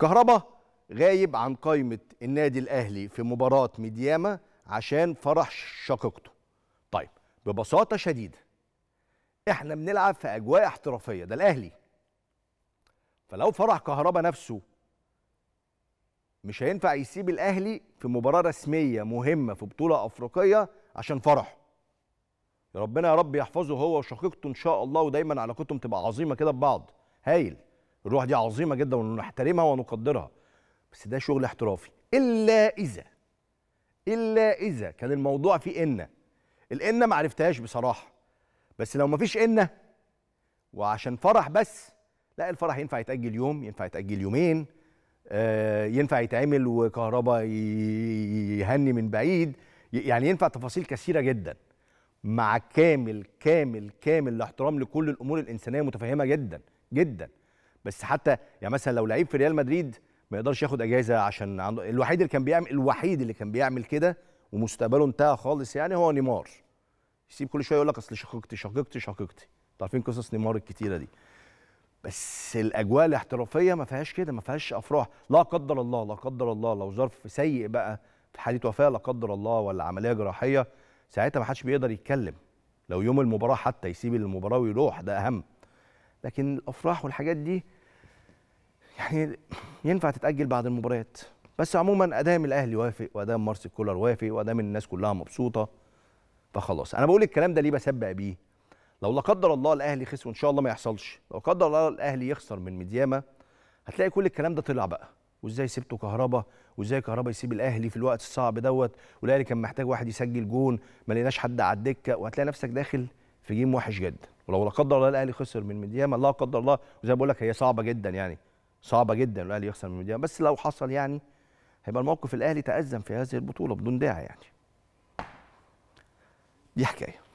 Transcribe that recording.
كهربا غايب عن قائمة النادي الأهلي في مباراة ميدياما عشان فرح شقيقته طيب ببساطة شديدة احنا بنلعب في أجواء احترافية ده الأهلي فلو فرح كهربا نفسه مش هينفع يسيب الأهلي في مباراة رسمية مهمة في بطولة أفريقية عشان فرح ربنا يا رب يحفظه هو وشقيقته إن شاء الله ودايما علاقتهم تبقى عظيمة كده ببعض هايل الروح دي عظيمه جدا ونحترمها ونقدرها بس ده شغل احترافي الا اذا الا اذا كان الموضوع فيه ان الان ما عرفتهاش بصراحه بس لو ما فيش ان وعشان فرح بس لا الفرح ينفع يتاجل يوم ينفع يتاجل يومين آه ينفع يتعمل وكهرباء يهني من بعيد يعني ينفع تفاصيل كثيره جدا مع كامل كامل كامل الاحترام لكل الامور الانسانيه متفهمه جدا جدا بس حتى يعني مثلا لو لعيب في ريال مدريد ما يقدرش ياخد اجازه عشان عنده الوحيد اللي كان بيعمل الوحيد اللي كان بيعمل كده ومستقبله انتهى خالص يعني هو نيمار يسيب كل شويه يقول لك اصل شقيقتي شقيقتي شقيقتي عارفين قصص نيمار الكتيره دي بس الاجواء الاحترافيه ما فيهاش كده ما فيهاش افراح لا قدر الله لا قدر الله لو ظرف سيء بقى في حاله وفاه لا قدر الله ولا عمليه جراحيه ساعتها ما حدش بيقدر يتكلم لو يوم المباراه حتى يسيب المباراه ويروح ده اهم لكن الافراح والحاجات دي يعني ينفع تتاجل بعد المباريات بس عموما ادام الاهلي وافق وادام مارسيل كولر وافق وادام الناس كلها مبسوطه فخلاص انا بقول الكلام ده ليه بسبق بيه لو لا قدر الله الاهلي خسر وان شاء الله ما يحصلش لو قدر الله الاهلي يخسر من مدياما هتلاقي كل الكلام ده طلع بقى وازاي سبته كهربا وازاي كهربا يسيب الاهلي في الوقت الصعب دوت والاهلي كان محتاج واحد يسجل جون ما لقيناش حد على الدكه وهتلاقي نفسك داخل في جيم وحش جدا ولو لا قدر الله الاهلي خسر من مدياما لا قدر الله وزي ما بقول لك هي صعبه جدا يعني صعبه جدا الاهلي يخسر من الميديان بس لو حصل يعني هيبقى الموقف الاهلي تأزم في هذه البطوله بدون داعي يعني دي حكايه